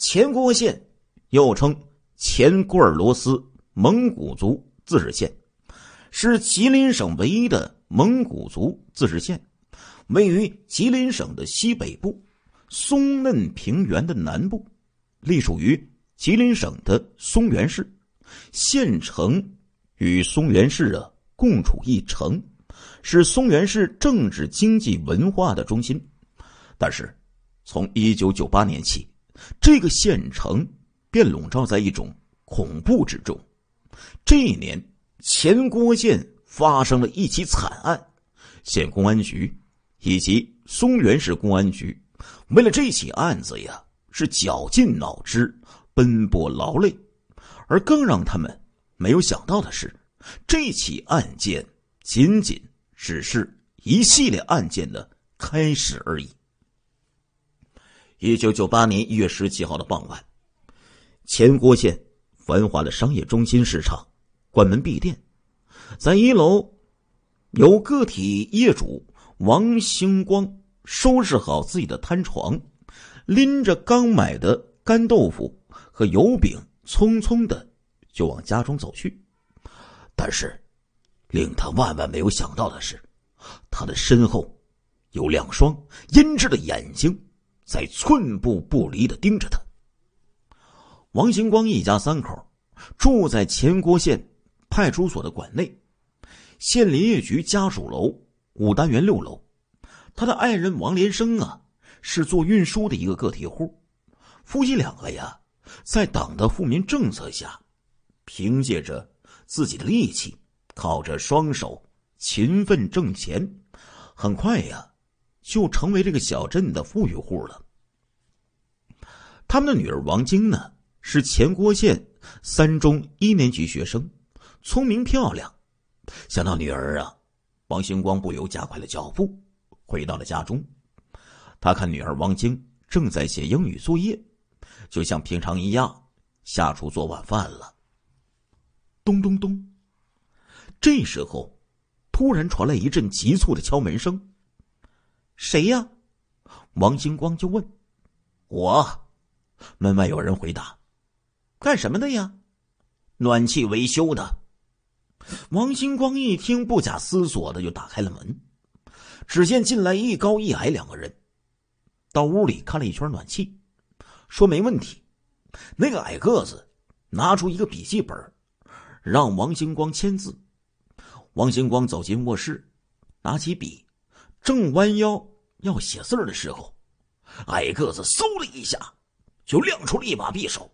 前郭县又称前郭尔罗斯蒙古族自治县，是吉林省唯一的蒙古族自治县，位于吉林省的西北部，松嫩平原的南部，隶属于吉林省的松原市。县城与松原市啊共处一城，是松原市政治、经济、文化的中心。但是，从一九九八年起。这个县城便笼罩在一种恐怖之中。这一年，前郭县发生了一起惨案，县公安局以及松原市公安局为了这起案子呀，是绞尽脑汁，奔波劳累。而更让他们没有想到的是，这起案件仅仅只是一系列案件的开始而已。一九九八年一月十七号的傍晚，前郭县繁华的商业中心市场关门闭店，在一楼，有个体业主王兴光收拾好自己的摊床，拎着刚买的干豆腐和油饼，匆匆的就往家中走去。但是，令他万万没有想到的是，他的身后有两双阴鸷的眼睛。在寸步不离的盯着他。王兴光一家三口住在前郭县派出所的馆内，县林业局家属楼五单元六楼。他的爱人王连生啊，是做运输的一个个体户。夫妻两个呀，在党的富民政策下，凭借着自己的力气，靠着双手，勤奋挣钱，很快呀。就成为这个小镇的富裕户了。他们的女儿王晶呢，是前郭县三中一年级学生，聪明漂亮。想到女儿啊，王星光不由加快了脚步，回到了家中。他看女儿王晶正在写英语作业，就像平常一样下厨做晚饭了。咚咚咚，这时候，突然传来一阵急促的敲门声。谁呀？王星光就问：“我。”门外有人回答：“干什么的呀？”暖气维修的。王星光一听，不假思索的就打开了门。只见进来一高一矮两个人，到屋里看了一圈暖气，说没问题。那个矮个子拿出一个笔记本，让王星光签字。王星光走进卧室，拿起笔。正弯腰要写字的时候，矮个子嗖的一下，就亮出了一把匕首，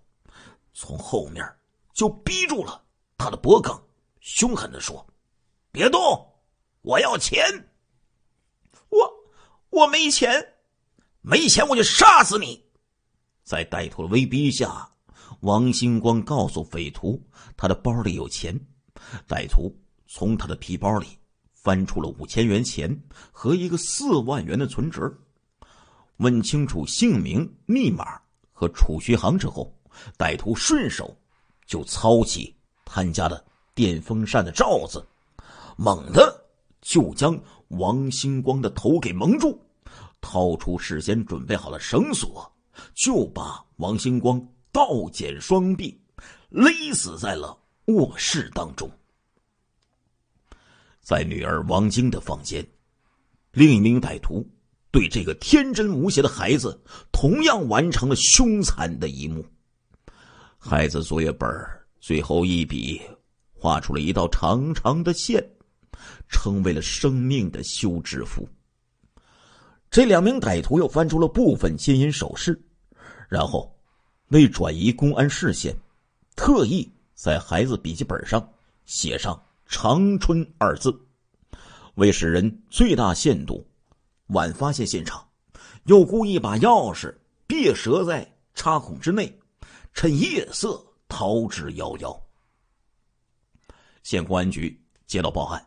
从后面就逼住了他的脖梗，凶狠的说：“别动，我要钱。我我没钱，没钱我就杀死你。”在歹徒的威逼下，王星光告诉匪徒他的包里有钱，歹徒从他的皮包里。翻出了五千元钱和一个四万元的存折，问清楚姓名、密码和储蓄行之后，歹徒顺手就操起潘家的电风扇的罩子，猛的就将王星光的头给蒙住，掏出事先准备好的绳索，就把王星光倒剪双臂勒死在了卧室当中。在女儿王晶的房间，另一名歹徒对这个天真无邪的孩子同样完成了凶残的一幕。孩子作业本最后一笔画出了一道长长的线，成为了生命的休止符。这两名歹徒又翻出了部分金银首饰，然后为转移公安视线，特意在孩子笔记本上写上。“长春”二字，为使人最大限度晚发现现场，又故意把钥匙别折在插孔之内，趁夜色逃之夭夭。县公安局接到报案，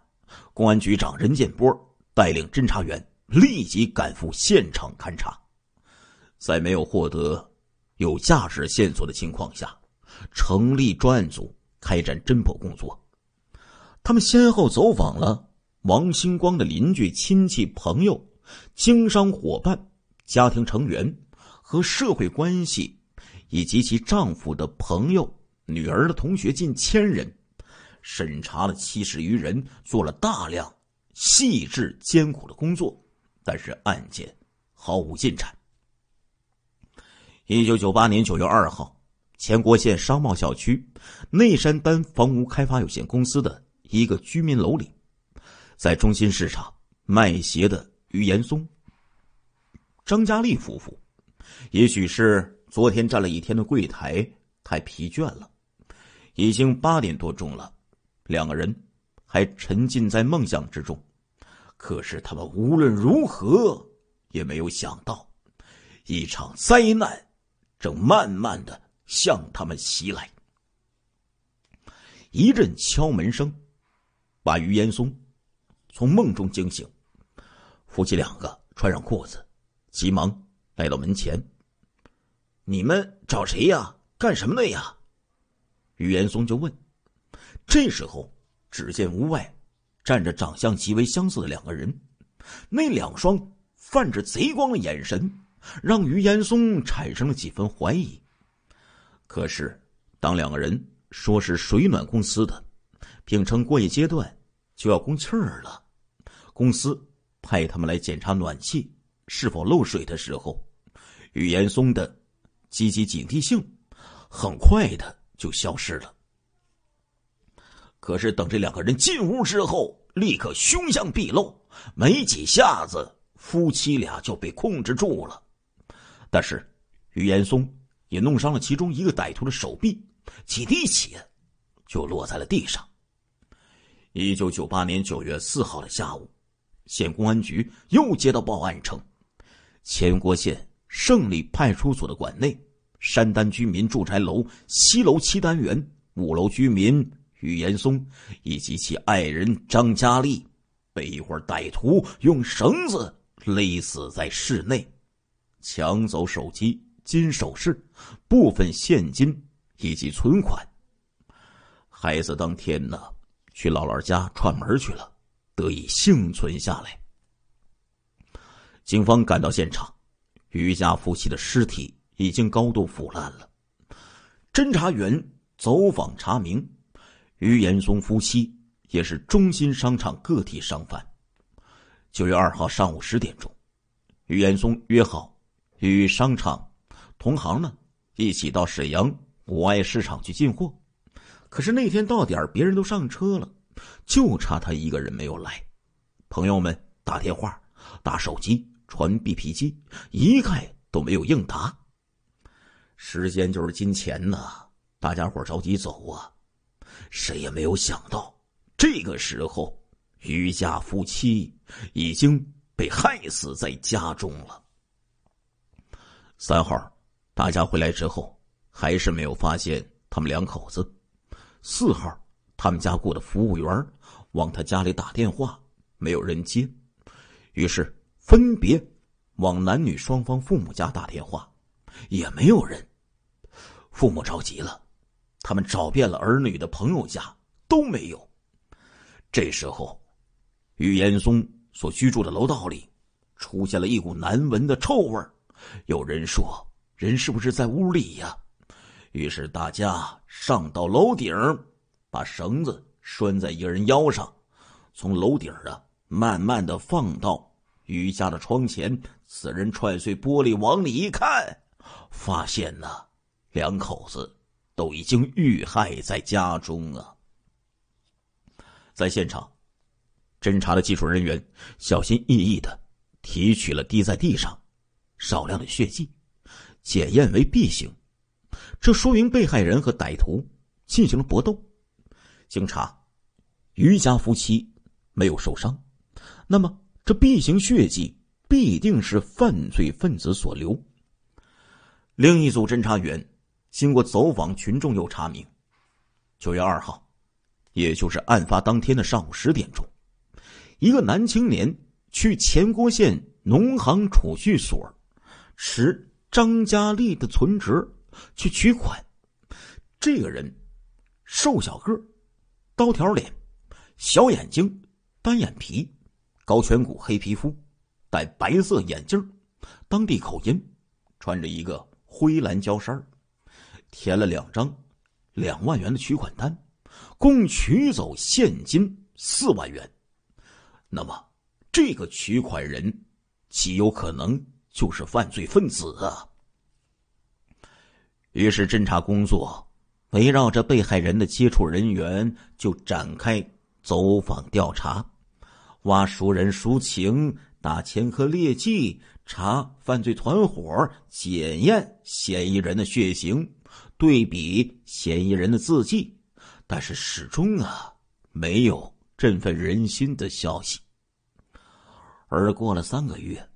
公安局长任建波带领侦查员立即赶赴现场勘查，在没有获得有价值线索的情况下，成立专案组开展侦破工作。他们先后走访了王星光的邻居、亲戚、朋友、经商伙伴、家庭成员和社会关系，以及其丈夫的朋友、女儿的同学近千人，审查了七十余人，做了大量细致艰苦的工作，但是案件毫无进展。一九九八年九月二号，前国县商贸小区内山丹房屋开发有限公司的。一个居民楼里，在中心市场卖鞋的于延松、张佳丽夫妇，也许是昨天站了一天的柜台太疲倦了，已经八点多钟了，两个人还沉浸在梦想之中。可是他们无论如何也没有想到，一场灾难正慢慢的向他们袭来。一阵敲门声。把于岩松从梦中惊醒，夫妻两个穿上裤子，急忙来到门前。你们找谁呀？干什么的呀？于岩松就问。这时候，只见屋外站着长相极为相似的两个人，那两双泛着贼光的眼神，让于岩松产生了几分怀疑。可是，当两个人说是水暖公司的，并称过一阶段。就要供气儿了，公司派他们来检查暖气是否漏水的时候，于岩松的积极警惕性很快的就消失了。可是等这两个人进屋之后，立刻凶相毕露，没几下子，夫妻俩就被控制住了。但是于岩松也弄伤了其中一个歹徒的手臂，几滴血就落在了地上。一九九八年九月四号的下午，县公安局又接到报案称，前郭县胜利派出所的馆内，山丹居民住宅楼西楼七单元五楼居民于岩松以及其爱人张佳丽，被一伙歹徒用绳子勒死在室内，抢走手机、金首饰、部分现金以及存款。孩子当天呢？去姥姥家串门去了，得以幸存下来。警方赶到现场，于家夫妻的尸体已经高度腐烂了。侦查员走访查明，于延松夫妻也是中心商场个体商贩。九月二号上午十点钟，于延松约好与商场同行们一起到沈阳五爱市场去进货。可是那天到点别人都上车了，就差他一个人没有来。朋友们打电话、打手机、传 BP 机，一概都没有应答。时间就是金钱呐，大家伙着急走啊。谁也没有想到，这个时候，余家夫妻已经被害死在家中了。三号，大家回来之后，还是没有发现他们两口子。四号，他们家雇的服务员往他家里打电话，没有人接。于是分别往男女双方父母家打电话，也没有人。父母着急了，他们找遍了儿女的朋友家都没有。这时候，于岩松所居住的楼道里出现了一股难闻的臭味有人说：“人是不是在屋里呀？”于是大家上到楼顶，把绳子拴在一个人腰上，从楼顶啊，慢慢的放到余家的窗前。此人踹碎玻璃，往里一看，发现呢，两口子都已经遇害在家中啊。在现场，侦查的技术人员小心翼翼的提取了滴在地上少量的血迹，检验为 B 型。这说明被害人和歹徒进行了搏斗。经查，余家夫妻没有受伤，那么这 B 型血迹必定是犯罪分子所留。另一组侦查员经过走访群众，又查明：九月二号，也就是案发当天的上午十点钟，一个男青年去前郭县农行储蓄所，持张佳丽的存折。去取款，这个人，瘦小个儿，刀条脸，小眼睛，单眼皮，高颧骨，黑皮肤，戴白色眼镜儿，当地口音，穿着一个灰蓝胶衫儿，填了两张两万元的取款单，共取走现金四万元。那么，这个取款人，极有可能就是犯罪分子啊。于是，侦查工作围绕着被害人的接触人员就展开走访调查，挖熟人熟情，打前科劣迹，查犯罪团伙，检验嫌疑人的血型，对比嫌疑人的字迹，但是始终啊没有振奋人心的消息。而过了三个月，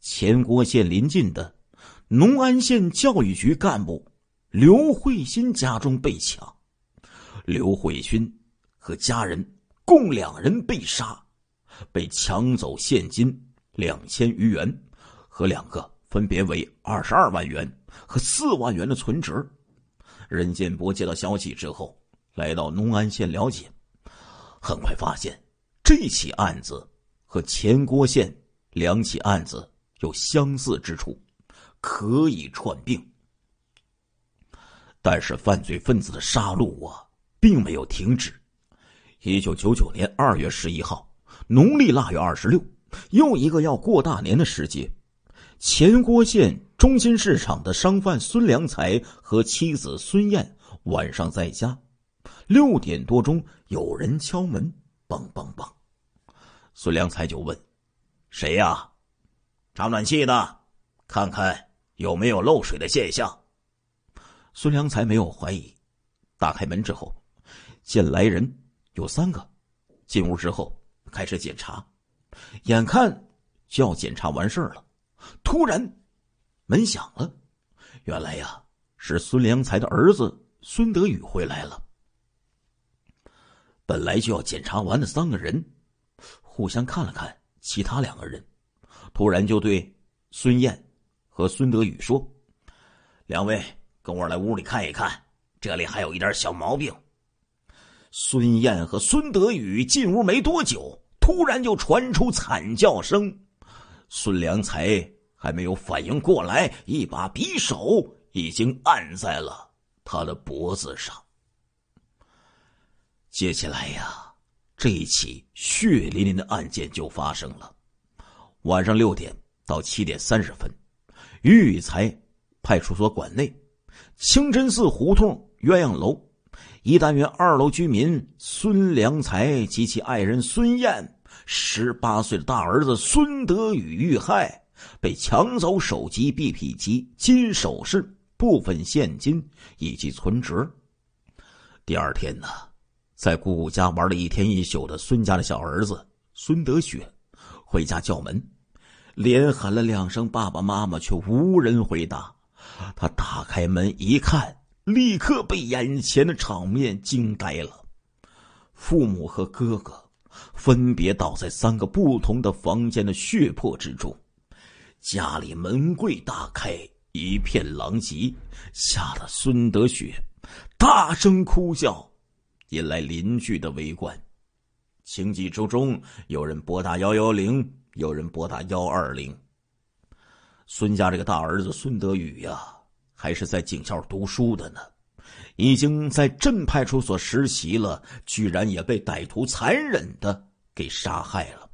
前郭县邻近的农安县教育局干部。刘慧欣家中被抢，刘慧勋和家人共两人被杀，被抢走现金两千余元和两个分别为二十二万元和四万元的存折。任建博接到消息之后，来到农安县了解，很快发现这起案子和前郭县两起案子有相似之处，可以串并。但是犯罪分子的杀戮啊，并没有停止。一九九九年二月十一号，农历腊月二十六，又一个要过大年的时节。前郭县中心市场的商贩孙良才和妻子孙艳晚上在家，六点多钟有人敲门，梆梆梆。孙良才就问：“谁呀？”查暖气的，看看有没有漏水的现象。孙良才没有怀疑，打开门之后，见来人有三个，进屋之后开始检查，眼看就要检查完事了，突然门响了，原来呀是孙良才的儿子孙德宇回来了。本来就要检查完的三个人，互相看了看，其他两个人突然就对孙燕和孙德宇说：“两位。”跟我来屋里看一看，这里还有一点小毛病。孙燕和孙德宇进屋没多久，突然就传出惨叫声。孙良才还没有反应过来，一把匕首已经按在了他的脖子上。接下来呀，这一起血淋淋的案件就发生了。晚上六点到七点三十分，育才派出所馆内。清真寺胡同鸳鸯楼一单元二楼居民孙良才及其爱人孙艳，十八岁的大儿子孙德宇遇害，被抢走手机、BP 机、金首饰、部分现金以及存折。第二天呢，在姑姑家玩了一天一宿的孙家的小儿子孙德雪，回家叫门，连喊了两声爸爸妈妈，却无人回答。他打开门一看，立刻被眼前的场面惊呆了。父母和哥哥分别倒在三个不同的房间的血泊之中，家里门柜大开，一片狼藉，吓得孙德雪大声哭叫，引来邻居的围观。情急之中，有人拨打幺幺零，有人拨打幺二零。孙家这个大儿子孙德宇呀，还是在警校读书的呢，已经在镇派出所实习了，居然也被歹徒残忍的给杀害了。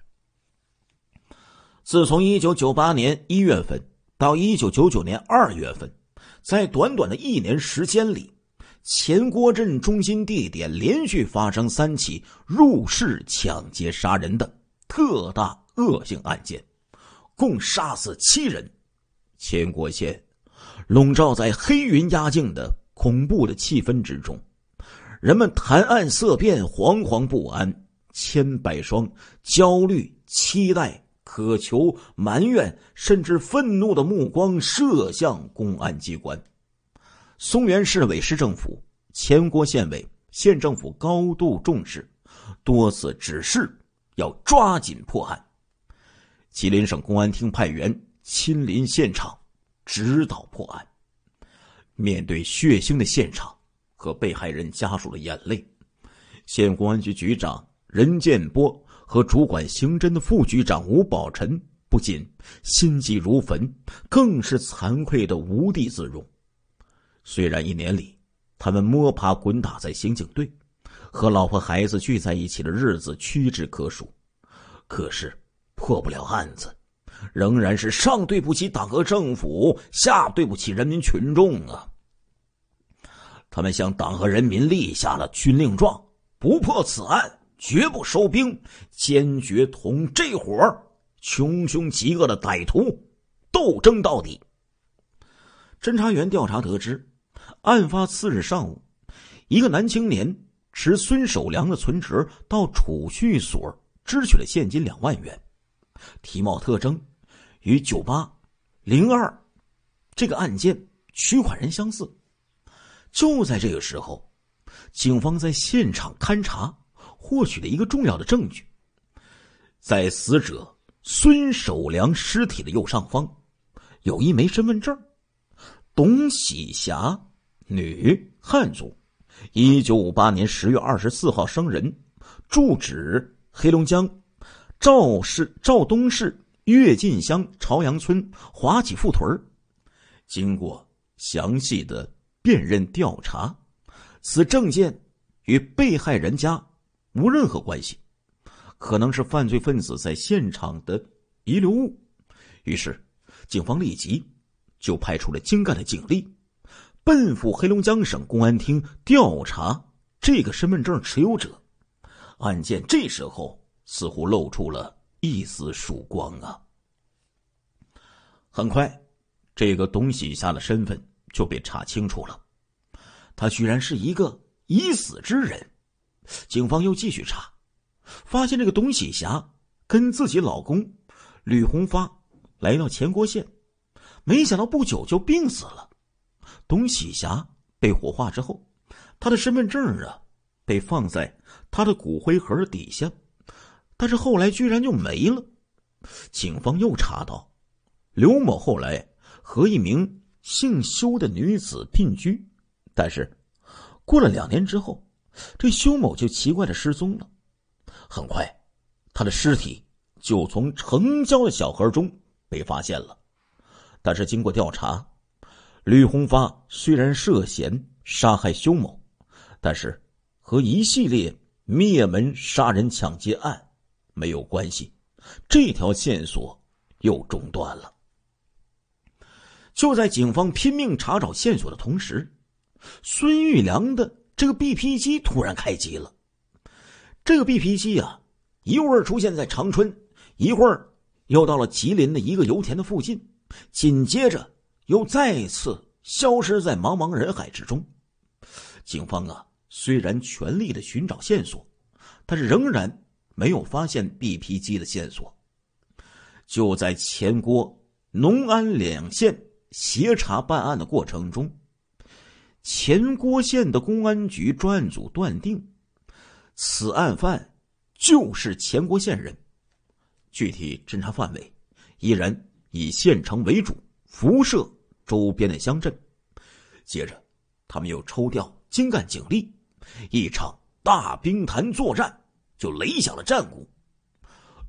自从一九九八年一月份到一九九九年二月份，在短短的一年时间里，前郭镇中心地点连续发生三起入室抢劫杀人的特大恶性案件，共杀死七人。千国县笼罩在黑云压境的恐怖的气氛之中，人们谈案色变，惶惶不安。千百双焦虑、期待、渴求、埋怨，甚至愤怒的目光射向公安机关。松原市委、市政府、千国县委、县政府高度重视，多次指示要抓紧破案。吉林省公安厅派员。亲临现场指导破案，面对血腥的现场和被害人家属的眼泪，县公安局局长任建波和主管刑侦的副局长吴宝臣不仅心急如焚，更是惭愧的无地自容。虽然一年里他们摸爬滚打在刑警队，和老婆孩子聚在一起的日子屈指可数，可是破不了案子。仍然是上对不起党和政府，下对不起人民群众啊！他们向党和人民立下了军令状：不破此案，绝不收兵，坚决同这伙穷凶极恶的歹徒斗争到底。侦查员调查得知，案发次日上午，一个男青年持孙守良的存折到储蓄所支取了现金两万元。体貌特征与“九八零二”这个案件取款人相似。就在这个时候，警方在现场勘查获取了一个重要的证据：在死者孙守良尸体的右上方有一枚身份证，董喜霞，女，汉族，一九五八年十月二十四号生人，住址黑龙江。赵市赵东市跃进乡朝阳村华启富屯经过详细的辨认调查，此证件与被害人家无任何关系，可能是犯罪分子在现场的遗留物。于是，警方立即就派出了精干的警力，奔赴黑龙江省公安厅调查这个身份证持有者。案件这时候。似乎露出了一丝曙光啊！很快，这个董喜霞的身份就被查清楚了。她居然是一个已死之人。警方又继续查，发现这个董喜霞跟自己老公吕红发来到前郭县，没想到不久就病死了。董喜霞被火化之后，她的身份证啊被放在她的骨灰盒底下。但是后来居然就没了。警方又查到，刘某后来和一名姓修的女子定居，但是过了两年之后，这修某就奇怪的失踪了。很快，他的尸体就从城郊的小河中被发现了。但是经过调查，吕红发虽然涉嫌杀害修某，但是和一系列灭门杀人抢劫案。没有关系，这条线索又中断了。就在警方拼命查找线索的同时，孙玉良的这个 BP 机突然开机了。这个 BP 机啊，一会儿出现在长春，一会儿又到了吉林的一个油田的附近，紧接着又再次消失在茫茫人海之中。警方啊，虽然全力的寻找线索，但是仍然。没有发现 b p 机的线索，就在前郭、农安两县协查办案的过程中，前郭县的公安局专案组断定，此案犯就是前郭县人。具体侦查范围，依然以县城为主，辐射周边的乡镇。接着，他们又抽调精干警力，一场大兵团作战。就擂响了战鼓，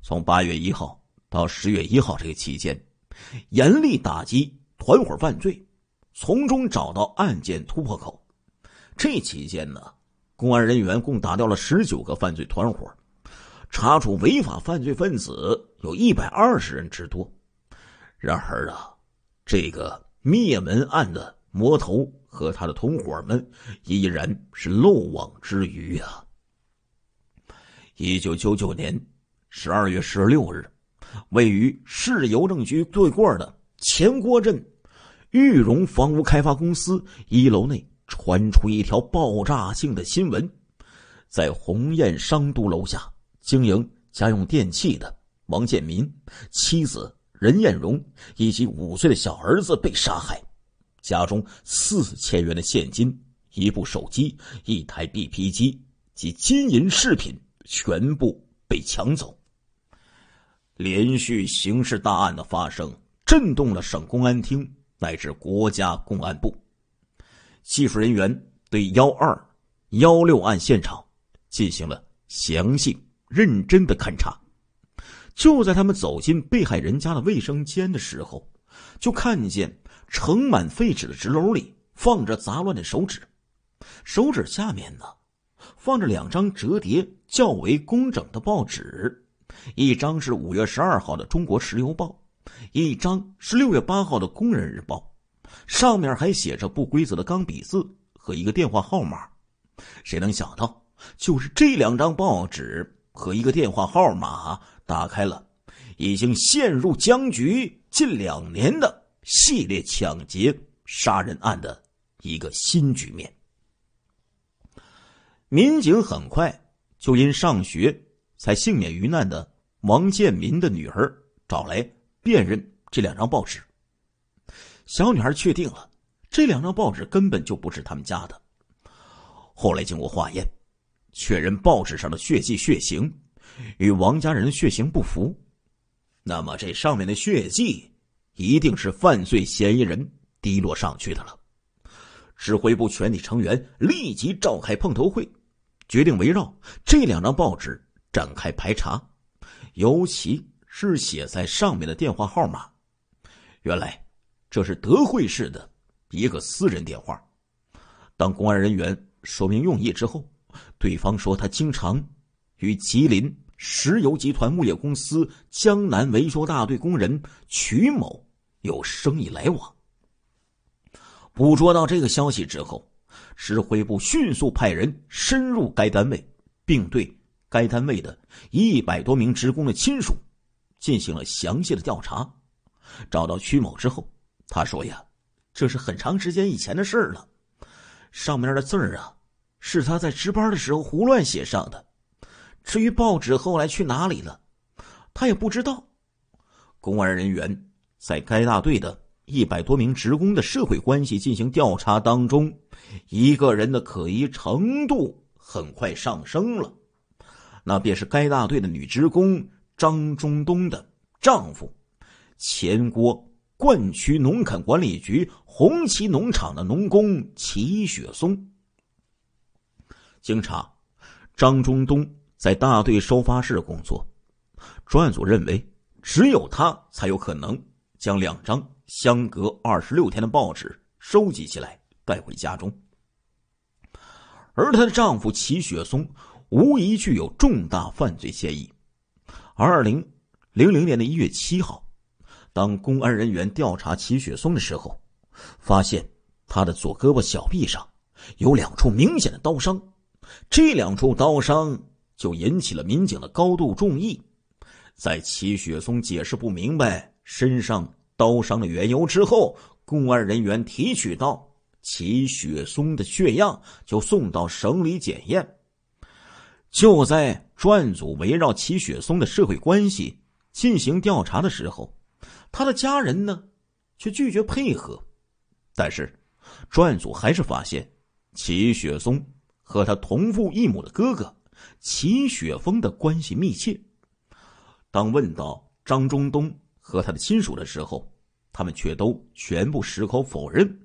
从八月一号到十月一号这个期间，严厉打击团伙犯罪，从中找到案件突破口。这期间呢，公安人员共打掉了十九个犯罪团伙，查处违法犯罪分子有一百二十人之多。然而啊，这个灭门案的魔头和他的同伙们依然是漏网之鱼啊。一九九九年十二月十六日，位于市邮政局对过的钱郭镇玉荣房屋开发公司一楼内传出一条爆炸性的新闻：在鸿雁商都楼下经营家用电器的王建民妻子任艳荣以及五岁的小儿子被杀害，家中四千元的现金、一部手机、一台 BP 机及金银饰品。全部被抢走。连续刑事大案的发生，震动了省公安厅乃至国家公安部。技术人员对幺二幺六案现场进行了详细、认真的勘查。就在他们走进被害人家的卫生间的时候，就看见盛满废纸的纸篓里放着杂乱的手纸，手纸下面呢。放着两张折叠较为工整的报纸，一张是五月十二号的《中国石油报》，一张是六月八号的《工人日报》，上面还写着不规则的钢笔字和一个电话号码。谁能想到，就是这两张报纸和一个电话号码，打开了已经陷入僵局近两年的系列抢劫杀人案的一个新局面。民警很快就因上学才幸免于难的王建民的女儿找来辨认这两张报纸。小女孩确定了，这两张报纸根本就不是他们家的。后来经过化验，确认报纸上的血迹血型与王家人血型不符，那么这上面的血迹一定是犯罪嫌疑人滴落上去的了。指挥部全体成员立即召开碰头会。决定围绕这两张报纸展开排查，尤其是写在上面的电话号码。原来，这是德惠市的一个私人电话。当公安人员说明用意之后，对方说他经常与吉林石油集团木业公司江南维修大队工人曲某有生意来往。捕捉到这个消息之后。指挥部迅速派人深入该单位，并对该单位的一百多名职工的亲属进行了详细的调查。找到曲某之后，他说：“呀，这是很长时间以前的事儿了。上面的字儿啊，是他在值班的时候胡乱写上的。至于报纸后来去哪里了，他也不知道。”公安人员在该大队的一百多名职工的社会关系进行调查当中。一个人的可疑程度很快上升了，那便是该大队的女职工张中东的丈夫，前郭灌区农垦管理局红旗农场的农工齐雪松。经查，张中东在大队收发室工作，专案组认为只有他才有可能将两张相隔二十六天的报纸收集起来。带回家中，而她的丈夫齐雪松无疑具有重大犯罪嫌疑。二零零零年的一月七号，当公安人员调查齐雪松的时候，发现他的左胳膊小臂上有两处明显的刀伤，这两处刀伤就引起了民警的高度注意。在齐雪松解释不明白身上刀伤的缘由之后，公安人员提取到。齐雪松的血样就送到省里检验。就在专案组围绕齐雪松的社会关系进行调查的时候，他的家人呢却拒绝配合。但是，专案组还是发现齐雪松和他同父异母的哥哥齐雪峰的关系密切。当问到张中东和他的亲属的时候，他们却都全部矢口否认。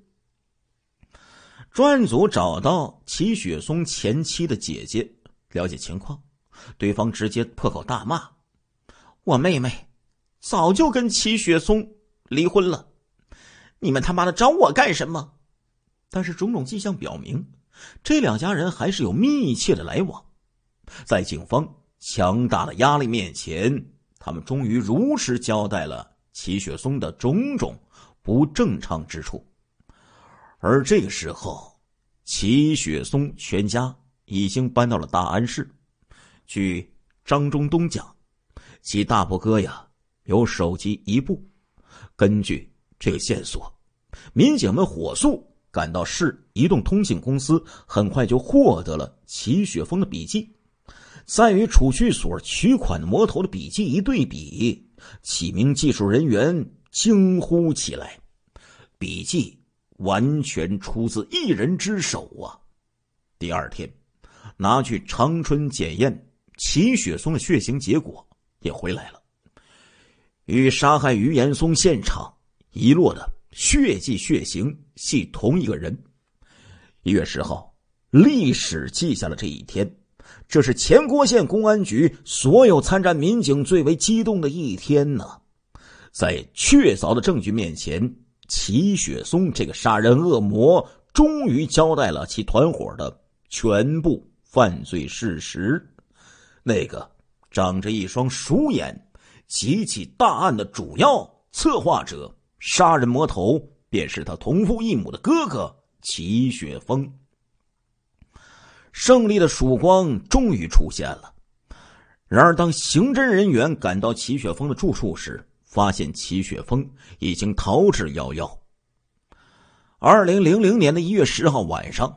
专案组找到齐雪松前妻的姐姐了解情况，对方直接破口大骂：“我妹妹早就跟齐雪松离婚了，你们他妈的找我干什么？”但是种种迹象表明，这两家人还是有密切的来往。在警方强大的压力面前，他们终于如实交代了齐雪松的种种不正常之处。而这个时候，齐雪松全家已经搬到了大安市。据张中东讲，其大伯哥呀有手机一部。根据这个线索，民警们火速赶到市移动通信公司，很快就获得了齐雪峰的笔记。再与储蓄所取款的魔头的笔记一对比，几名技术人员惊呼起来：“笔记完全出自一人之手啊！第二天，拿去长春检验齐雪松的血型，结果也回来了，与杀害于延松现场遗落的血迹血型系同一个人。一月十号，历史记下了这一天，这是前郭县公安局所有参战民警最为激动的一天呢！在确凿的证据面前。齐雪松这个杀人恶魔终于交代了其团伙的全部犯罪事实。那个长着一双鼠眼、极其大案的主要策划者、杀人魔头，便是他同父异母的哥哥齐雪峰。胜利的曙光终于出现了。然而，当刑侦人员赶到齐雪峰的住处时，发现齐雪峰已经逃之夭夭。二零零零年的一月十号晚上，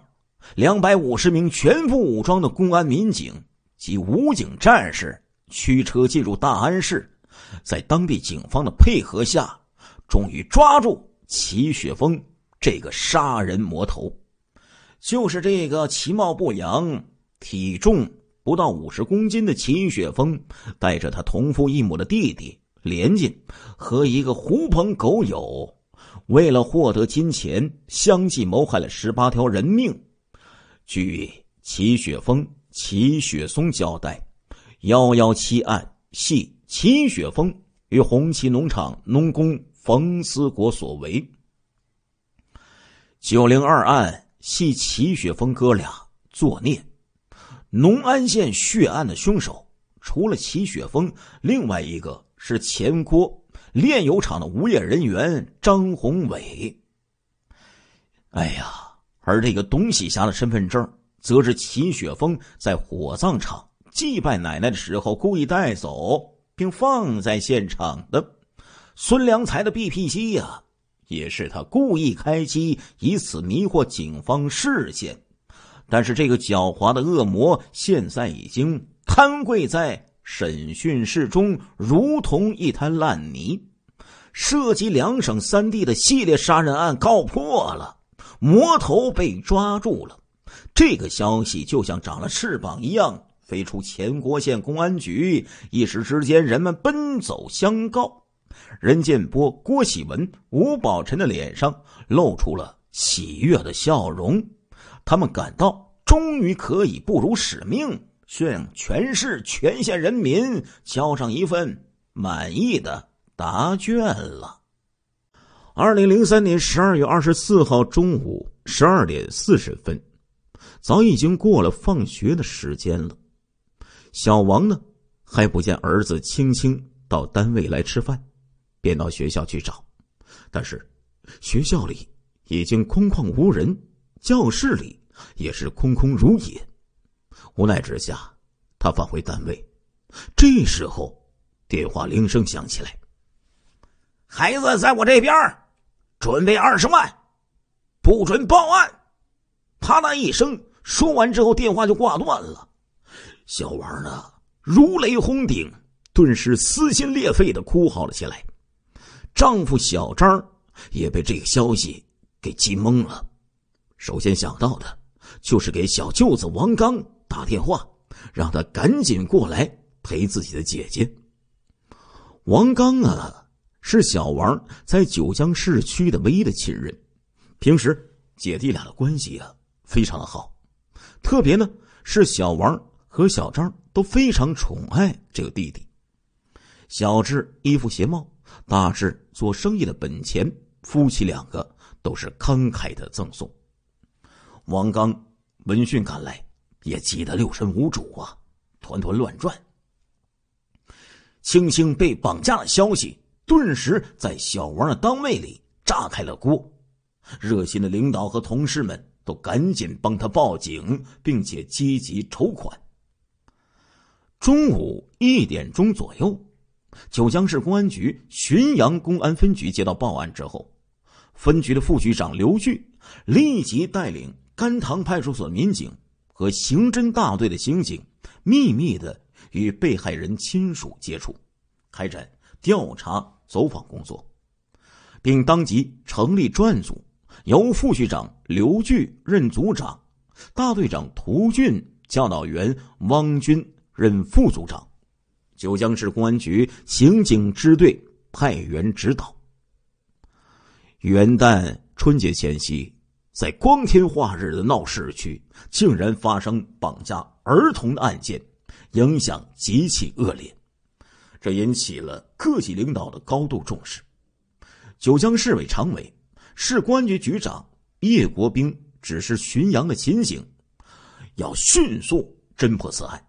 两百五十名全副武装的公安民警及武警战士驱车进入大安市，在当地警方的配合下，终于抓住齐雪峰这个杀人魔头。就是这个其貌不扬、体重不到五十公斤的齐雪峰，带着他同父异母的弟弟。连晋和一个狐朋狗友，为了获得金钱，相继谋害了十八条人命。据齐雪峰、齐雪松交代，幺幺七案系齐雪峰与红旗农场农工冯思国所为；九零二案系齐雪峰哥俩作孽。农安县血案的凶手，除了齐雪峰，另外一个。是前郭炼油厂的无业人员张宏伟。哎呀，而这个董喜霞的身份证，则是秦雪峰在火葬场祭拜奶奶的时候故意带走并放在现场的。孙良才的 BP 机呀，也是他故意开机，以此迷惑警方视线。但是这个狡猾的恶魔现在已经瘫跪在。审讯室中如同一滩烂泥，涉及两省三地的系列杀人案告破了，魔头被抓住了。这个消息就像长了翅膀一样飞出前郭县公安局，一时之间人们奔走相告。任建波、郭喜文、吴宝臣的脸上露出了喜悦的笑容，他们感到终于可以不辱使命。向全市、全县人民交上一份满意的答卷了。二零零三年十二月二十四号中午十二点四十分，早已经过了放学的时间了。小王呢，还不见儿子青青到单位来吃饭，便到学校去找。但是，学校里已经空旷无人，教室里也是空空如也。无奈之下，他返回单位。这时候，电话铃声响起来。孩子在我这边，准备二十万，不准报案。啪嗒一声，说完之后，电话就挂断了。小王呢，如雷轰顶，顿时撕心裂肺地哭嚎了起来。丈夫小张也被这个消息给急懵了。首先想到的，就是给小舅子王刚。打电话，让他赶紧过来陪自己的姐姐。王刚啊，是小王在九江市区的唯一的亲人。平时姐弟俩的关系啊非常的好，特别呢是小王和小张都非常宠爱这个弟弟。小智衣服鞋帽，大智做生意的本钱，夫妻两个都是慷慨的赠送。王刚闻讯赶来。也急得六神无主啊，团团乱转。青青被绑架的消息顿时在小王的单位里炸开了锅，热心的领导和同事们都赶紧帮他报警，并且积极筹款。中午一点钟左右，九江市公安局浔阳公安分局接到报案之后，分局的副局长刘旭立即带领甘棠派出所民警。和刑侦大队的刑警秘密的与被害人亲属接触，开展调查走访工作，并当即成立专组，由副局长刘巨任组长，大队长涂俊、教导员汪军任副组长，九江市公安局刑警支队派员指导。元旦、春节前夕。在光天化日的闹市区，竟然发生绑架儿童的案件，影响极其恶劣，这引起了各级领导的高度重视。九江市委常委、市公安局局长叶国兵指示浔阳的情警，要迅速侦破此案。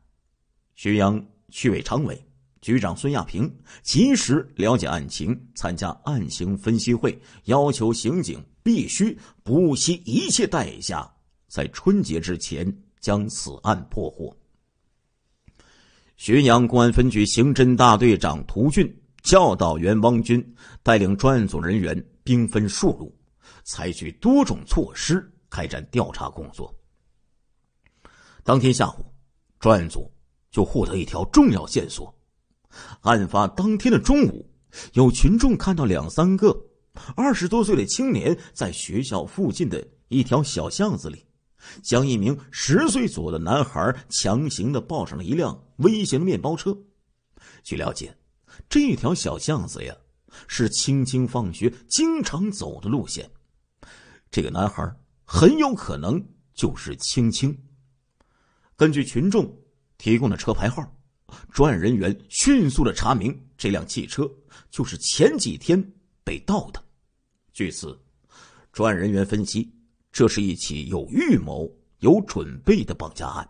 浔阳区委常委、局长孙亚平及时了解案情，参加案情分析会，要求刑警。必须不惜一切代价，在春节之前将此案破获。浔阳公安分局刑侦大队长涂俊、教导员汪军带领专案组人员兵分数路，采取多种措施开展调查工作。当天下午，专案组就获得一条重要线索：案发当天的中午，有群众看到两三个。二十多岁的青年在学校附近的一条小巷子里，将一名十岁左右的男孩强行的抱上了一辆微型的面包车。据了解，这条小巷子呀，是青青放学经常走的路线。这个男孩很有可能就是青青。根据群众提供的车牌号，专案人员迅速的查明，这辆汽车就是前几天被盗的。据此，专案人员分析，这是一起有预谋、有准备的绑架案。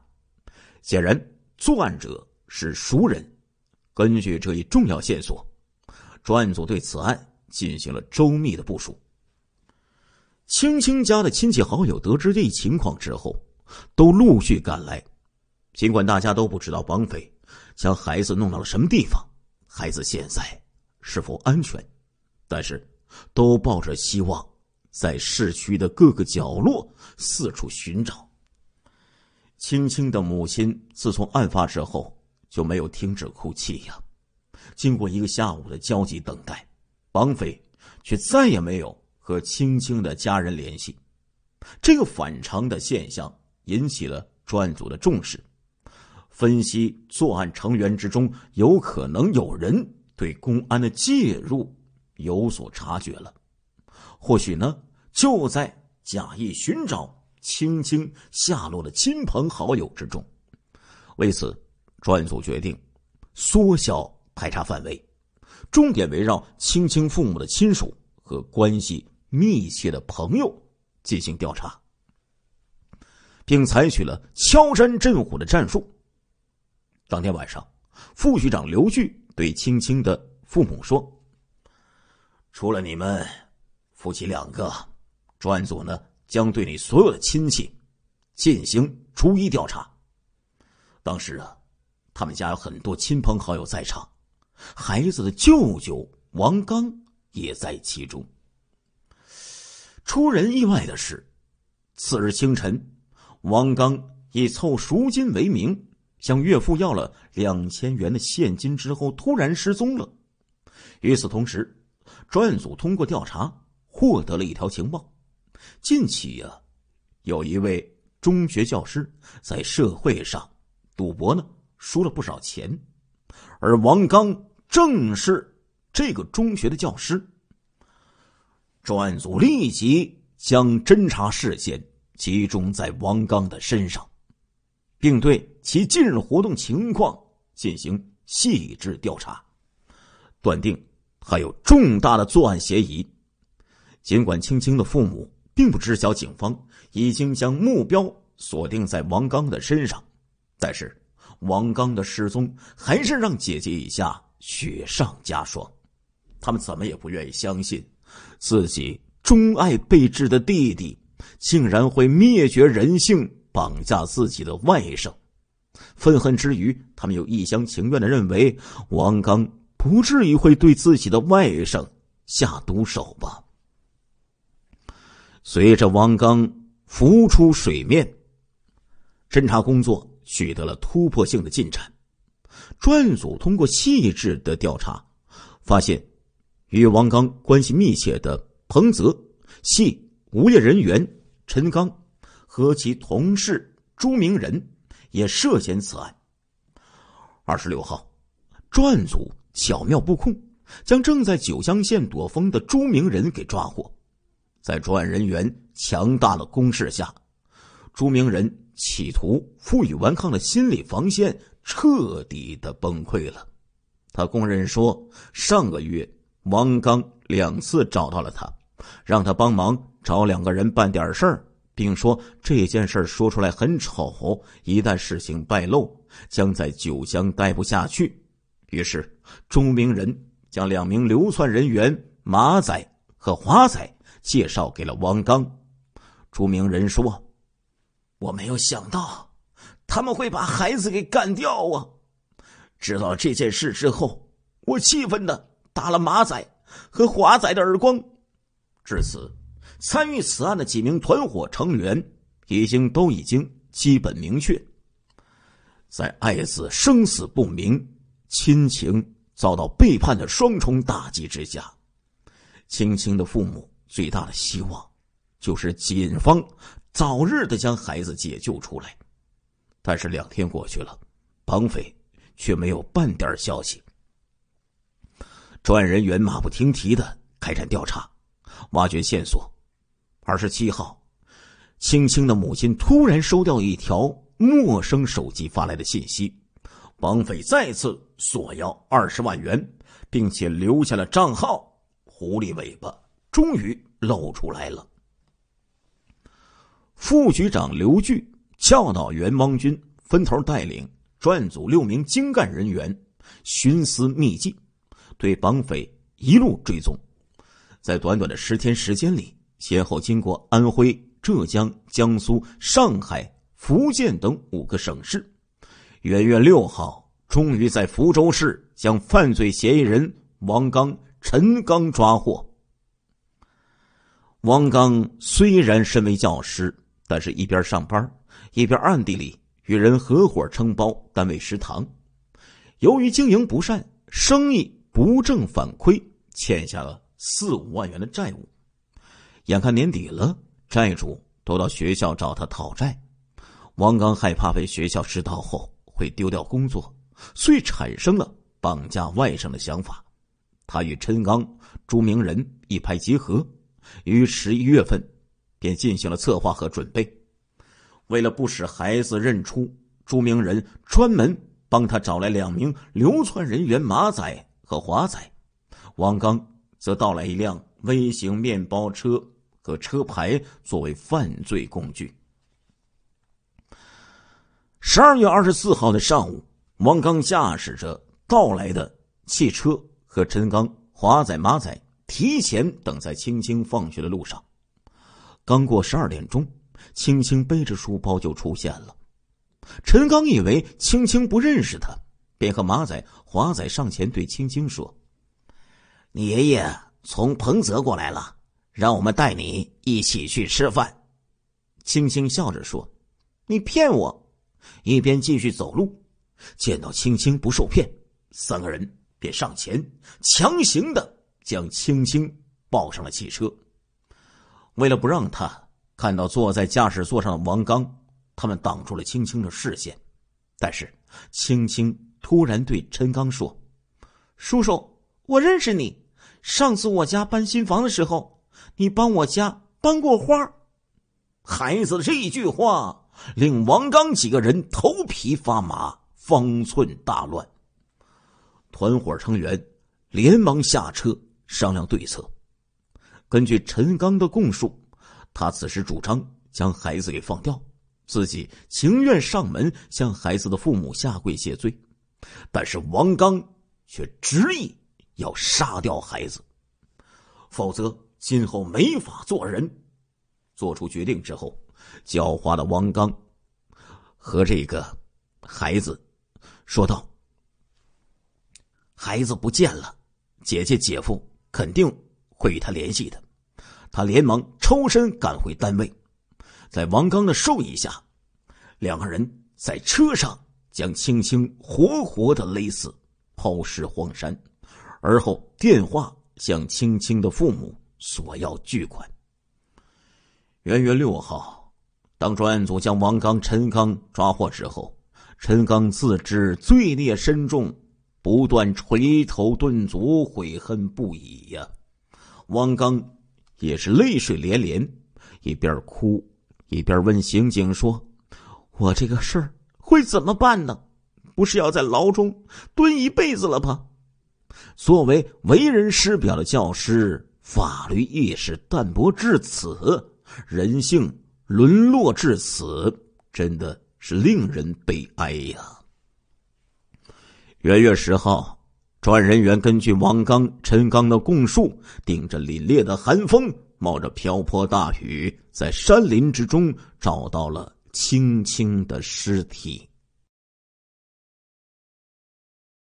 显然，作案者是熟人。根据这一重要线索，专案组对此案进行了周密的部署。青青家的亲戚好友得知这一情况之后，都陆续赶来。尽管大家都不知道绑匪将孩子弄到了什么地方，孩子现在是否安全，但是。都抱着希望，在市区的各个角落四处寻找。青青的母亲自从案发之后就没有停止哭泣呀。经过一个下午的焦急等待，绑匪却再也没有和青青的家人联系。这个反常的现象引起了专案组的重视，分析作案成员之中有可能有人对公安的介入。有所察觉了，或许呢，就在假意寻找青青下落的亲朋好友之中。为此，专案组决定缩小排查范围，重点围绕青青父母的亲属和关系密切的朋友进行调查，并采取了敲山震虎的战术。当天晚上，副局长刘旭对青青的父母说。除了你们夫妻两个，专案组呢将对你所有的亲戚进行逐一调查。当时啊，他们家有很多亲朋好友在场，孩子的舅舅王刚也在其中。出人意外的是，次日清晨，王刚以凑赎金为名向岳父要了两千元的现金之后，突然失踪了。与此同时。专案组通过调查获得了一条情报：近期呀，有一位中学教师在社会上赌博呢，输了不少钱。而王刚正是这个中学的教师。专案组立即将侦查视线集中在王刚的身上，并对其近日活动情况进行细致调查，断定。还有重大的作案嫌疑。尽管青青的父母并不知晓警方已经将目标锁定在王刚的身上，但是王刚的失踪还是让姐姐一下雪上加霜。他们怎么也不愿意相信，自己钟爱备至的弟弟竟然会灭绝人性、绑架自己的外甥。愤恨之余，他们又一厢情愿的认为王刚。不至于会对自己的外甥下毒手吧？随着王刚浮出水面，侦查工作取得了突破性的进展。专案组通过细致的调查，发现与王刚关系密切的彭泽系无业人员陈刚和其同事朱明仁也涉嫌此案。二十六号，专案组。巧妙布控，将正在九江县躲风的朱明仁给抓获。在专案人员强大的攻势下，朱明仁企图负隅顽抗的心理防线彻底的崩溃了。他供认说，上个月王刚两次找到了他，让他帮忙找两个人办点事儿，并说这件事说出来很丑，一旦事情败露，将在九江待不下去。于是，朱明仁将两名流窜人员马仔和华仔介绍给了王刚。朱明仁说：“我没有想到他们会把孩子给干掉啊！知道这件事之后，我气愤的打了马仔和华仔的耳光。”至此，参与此案的几名团伙成员已经都已经基本明确，在爱子生死不明。亲情遭到背叛的双重打击之下，青青的父母最大的希望，就是警方早日的将孩子解救出来。但是两天过去了，绑匪却没有半点消息。专案人员马不停蹄的开展调查，挖掘线索。二十七号，青青的母亲突然收掉一条陌生手机发来的信息。绑匪再次索要二十万元，并且留下了账号。狐狸尾巴终于露出来了。副局长刘据教导员汪军分头带领专案组六名精干人员寻思密迹，对绑匪一路追踪。在短短的十天时间里，先后经过安徽、浙江、江苏、上海、福建等五个省市。元月六号，终于在福州市将犯罪嫌疑人王刚、陈刚抓获。王刚虽然身为教师，但是一边上班，一边暗地里与人合伙承包单位食堂。由于经营不善，生意不正反亏，欠下了四五万元的债务。眼看年底了，债主都到学校找他讨债，王刚害怕被学校知道后。会丢掉工作，所以产生了绑架外甥的想法。他与陈刚、朱明仁一拍即合，于十一月份便进行了策划和准备。为了不使孩子认出，朱明仁专门帮他找来两名流窜人员马仔和华仔，王刚则盗来一辆微型面包车和车牌作为犯罪工具。十二月二十四号的上午，王刚驾驶着到来的汽车，和陈刚、华仔、马仔提前等在青青放学的路上。刚过十二点钟，青青背着书包就出现了。陈刚以为青青不认识他，便和马仔、华仔上前对青青说：“你爷爷从彭泽过来了，让我们带你一起去吃饭。”青青笑着说：“你骗我！”一边继续走路，见到青青不受骗，三个人便上前强行的将青青抱上了汽车。为了不让他看到坐在驾驶座上的王刚，他们挡住了青青的视线。但是青青突然对陈刚说：“叔叔，我认识你，上次我家搬新房的时候，你帮我家搬过花。”孩子这一句话。令王刚几个人头皮发麻，方寸大乱。团伙成员连忙下车商量对策。根据陈刚的供述，他此时主张将孩子给放掉，自己情愿上门向孩子的父母下跪谢罪。但是王刚却执意要杀掉孩子，否则今后没法做人。做出决定之后。狡猾的王刚和这个孩子说道：“孩子不见了，姐姐、姐夫肯定会与他联系的。”他连忙抽身赶回单位，在王刚的授意下，两个人在车上将青青活活的勒死，抛尸荒山，而后电话向青青的父母索要巨款。元月六号。当专案组将王刚、陈刚抓获之后，陈刚自知罪孽深重，不断垂头顿足，悔恨不已呀。王刚也是泪水连连，一边哭一边问刑警说：“我这个事儿会怎么办呢？不是要在牢中蹲一辈子了吗？”作为为人师表的教师，法律意识淡薄至此，人性……沦落至此，真的是令人悲哀呀！元月十号，专案人员根据王刚、陈刚的供述，顶着凛冽的寒风，冒着瓢泼大雨，在山林之中找到了青青的尸体。